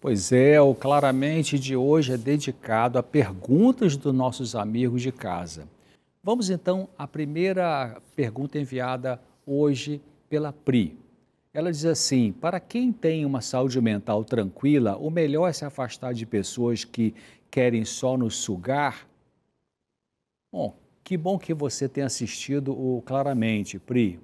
Pois é, o Claramente de hoje é dedicado a perguntas dos nossos amigos de casa. Vamos então à primeira pergunta enviada hoje pela Pri. Ela diz assim: Para quem tem uma saúde mental tranquila, o melhor é se afastar de pessoas que querem só nos sugar? Bom, que bom que você tem assistido o Claramente, Pri.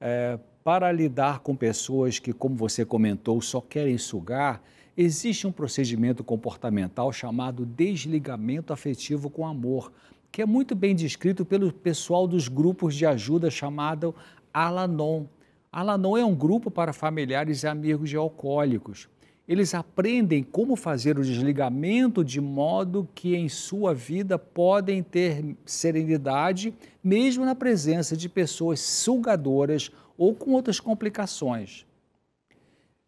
É, para lidar com pessoas que, como você comentou, só querem sugar, existe um procedimento comportamental chamado desligamento afetivo com amor, que é muito bem descrito pelo pessoal dos grupos de ajuda chamado Alanon. Alanon é um grupo para familiares e amigos de alcoólicos. Eles aprendem como fazer o desligamento de modo que em sua vida podem ter serenidade, mesmo na presença de pessoas sugadoras ou com outras complicações.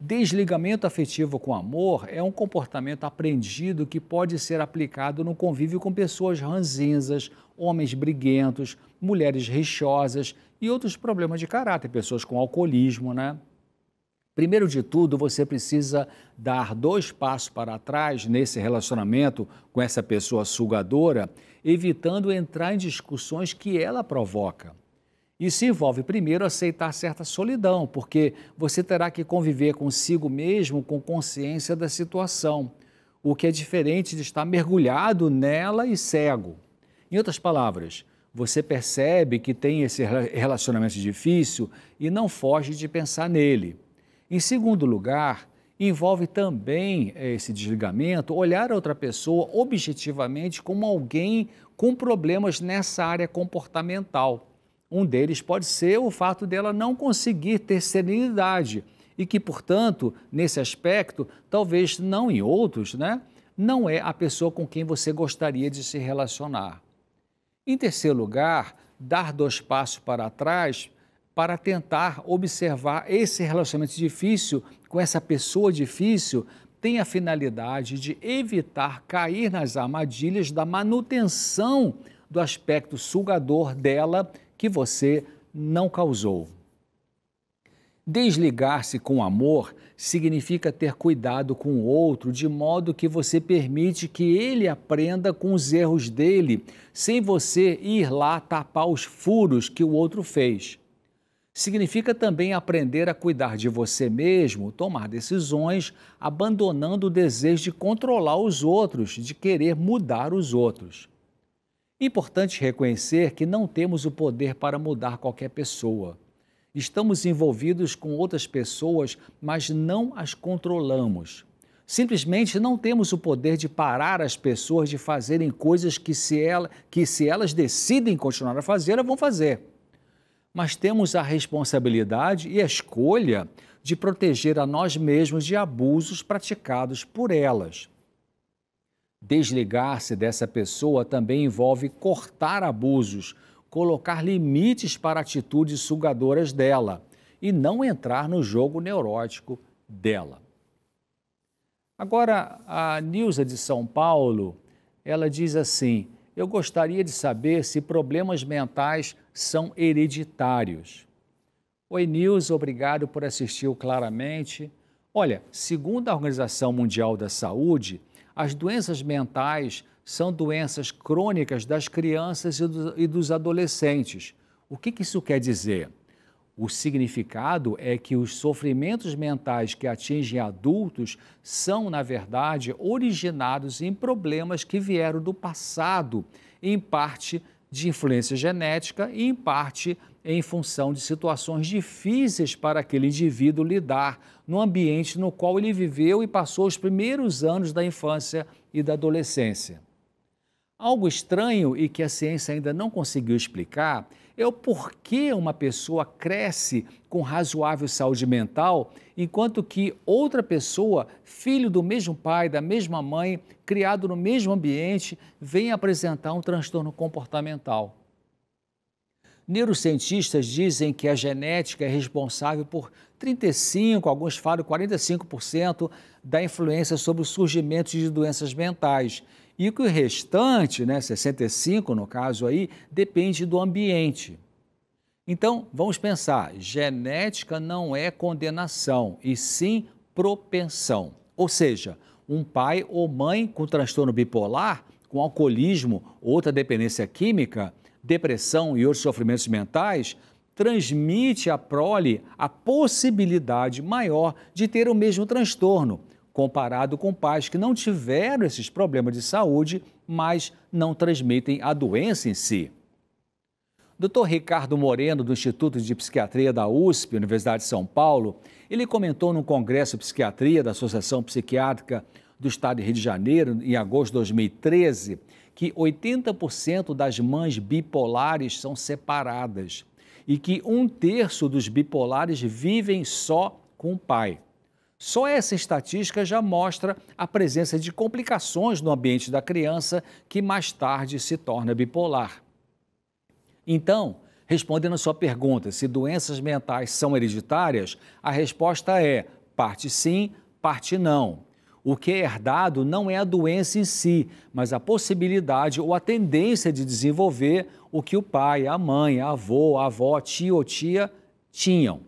Desligamento afetivo com amor é um comportamento aprendido que pode ser aplicado no convívio com pessoas ranzinzas, homens briguentos, mulheres rixosas e outros problemas de caráter, pessoas com alcoolismo, né? Primeiro de tudo, você precisa dar dois passos para trás nesse relacionamento com essa pessoa sugadora, evitando entrar em discussões que ela provoca. Isso envolve, primeiro, aceitar certa solidão, porque você terá que conviver consigo mesmo com consciência da situação, o que é diferente de estar mergulhado nela e cego. Em outras palavras, você percebe que tem esse relacionamento difícil e não foge de pensar nele. Em segundo lugar, envolve também eh, esse desligamento olhar a outra pessoa objetivamente como alguém com problemas nessa área comportamental um deles pode ser o fato dela não conseguir ter serenidade e que, portanto, nesse aspecto, talvez não em outros, né, não é a pessoa com quem você gostaria de se relacionar. Em terceiro lugar, dar dois passos para trás para tentar observar esse relacionamento difícil com essa pessoa difícil tem a finalidade de evitar cair nas armadilhas da manutenção do aspecto sugador dela que você não causou. Desligar-se com amor significa ter cuidado com o outro de modo que você permite que ele aprenda com os erros dele, sem você ir lá tapar os furos que o outro fez. Significa também aprender a cuidar de você mesmo, tomar decisões, abandonando o desejo de controlar os outros, de querer mudar os outros. Importante reconhecer que não temos o poder para mudar qualquer pessoa. Estamos envolvidos com outras pessoas, mas não as controlamos. Simplesmente não temos o poder de parar as pessoas de fazerem coisas que se, ela, que, se elas decidem continuar a fazer, elas vão fazer. Mas temos a responsabilidade e a escolha de proteger a nós mesmos de abusos praticados por elas. Desligar-se dessa pessoa também envolve cortar abusos, colocar limites para atitudes sugadoras dela e não entrar no jogo neurótico dela. Agora, a Nilza de São Paulo, ela diz assim: Eu gostaria de saber se problemas mentais são hereditários. Oi, Nilza, obrigado por assistir o Claramente. Olha, segundo a Organização Mundial da Saúde, as doenças mentais são doenças crônicas das crianças e dos adolescentes. O que, isso quer dizer? O significado é que os sofrimentos mentais que atingem adultos são, na verdade, originados em problemas que vieram do passado, em parte de influência genética e em parte em função de situações difíceis para aquele indivíduo lidar no ambiente no qual ele viveu e passou os primeiros anos da infância e da adolescência. Algo estranho e que a ciência ainda não conseguiu explicar é o porquê uma pessoa cresce com razoável saúde mental, enquanto que outra pessoa, filho do mesmo pai, da mesma mãe, criado no mesmo ambiente, vem apresentar um transtorno comportamental. Neurocientistas dizem que a genética é responsável por 35, alguns falam 45% da influência sobre o surgimento de doenças mentais. E que o restante, né, 65 no caso aí, depende do ambiente. Então, vamos pensar, genética não é condenação, e sim propensão. Ou seja, um pai ou mãe com transtorno bipolar, com alcoolismo ou outra dependência química, depressão e outros sofrimentos mentais, transmite à prole a possibilidade maior de ter o mesmo transtorno, comparado com pais que não tiveram esses problemas de saúde, mas não transmitem a doença em si. Dr. Ricardo Moreno, do Instituto de Psiquiatria da USP, Universidade de São Paulo, ele comentou num congresso de psiquiatria da Associação Psiquiátrica do Estado de Rio de Janeiro, em agosto de 2013, que 80% das mães bipolares são separadas e que um terço dos bipolares vivem só com o pai. Só essa estatística já mostra a presença de complicações no ambiente da criança que mais tarde se torna bipolar. Então, respondendo a sua pergunta se doenças mentais são hereditárias, a resposta é parte sim, parte não. O que é herdado não é a doença em si, mas a possibilidade ou a tendência de desenvolver o que o pai, a mãe, a avô, a avó, tio ou tia tinham.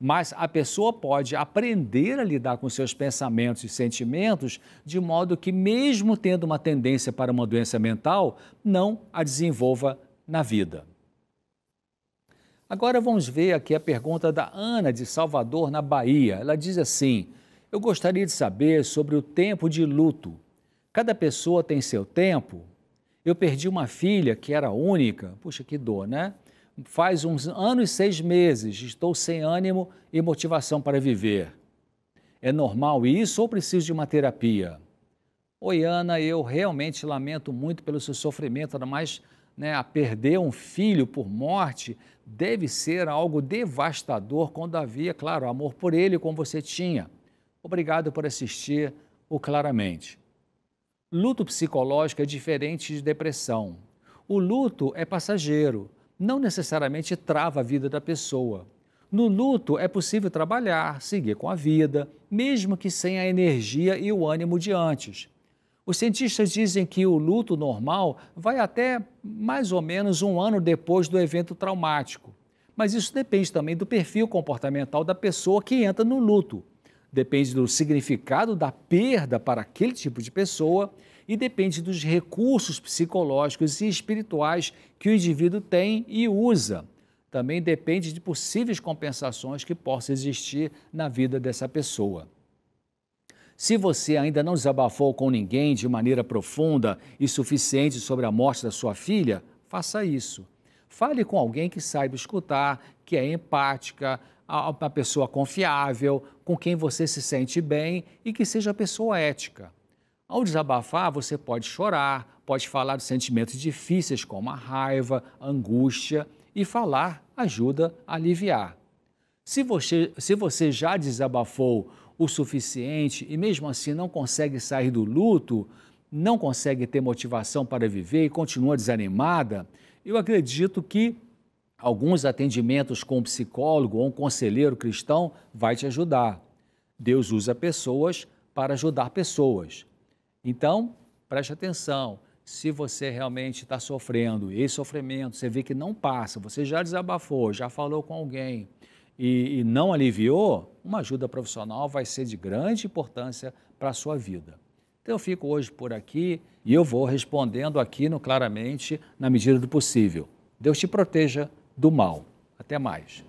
Mas a pessoa pode aprender a lidar com seus pensamentos e sentimentos de modo que, mesmo tendo uma tendência para uma doença mental, não a desenvolva na vida. Agora vamos ver aqui a pergunta da Ana de Salvador, na Bahia. Ela diz assim: eu gostaria de saber sobre o tempo de luto. Cada pessoa tem seu tempo. Eu perdi uma filha que era única. Puxa, que dor, né? Faz uns anos e seis meses. Estou sem ânimo e motivação para viver. É normal isso ou preciso de uma terapia? Oi, Ana, eu realmente lamento muito pelo seu sofrimento, ainda mais né, a perder um filho por morte deve ser algo devastador quando havia, claro, amor por ele como você tinha. Obrigado por assistir o Claramente. Luto psicológico é diferente de depressão. O luto é passageiro, não necessariamente trava a vida da pessoa. No luto é possível trabalhar, seguir com a vida, mesmo que sem a energia e o ânimo de antes. Os cientistas dizem que o luto normal vai até mais ou menos um ano depois do evento traumático. Mas isso depende também do perfil comportamental da pessoa que entra no luto depende do significado da perda para aquele tipo de pessoa e depende dos recursos psicológicos e espirituais que o indivíduo tem e usa. Também depende de possíveis compensações que possam existir na vida dessa pessoa. Se você ainda não desabafou com ninguém de maneira profunda e suficiente sobre a morte da sua filha, faça isso. Fale com alguém que saiba escutar, que é empática, uma pessoa confiável, com quem você se sente bem e que seja pessoa ética. Ao desabafar, você pode chorar, pode falar de sentimentos difíceis como a raiva, a angústia e falar ajuda a aliviar. Se você, se você já desabafou o suficiente e mesmo assim não consegue sair do luto, não consegue ter motivação para viver e continua desanimada, eu acredito que alguns atendimentos com um psicólogo ou um conselheiro cristão vai te ajudar. Deus usa pessoas para ajudar pessoas. Então, preste atenção. Se você realmente está sofrendo esse sofrimento, você vê que não passa, você já desabafou, já falou com alguém e, e não aliviou, uma ajuda profissional vai ser de grande importância para a sua vida. Então eu fico hoje por aqui e eu vou respondendo aqui no claramente na medida do possível. Deus te proteja do mal. Até mais.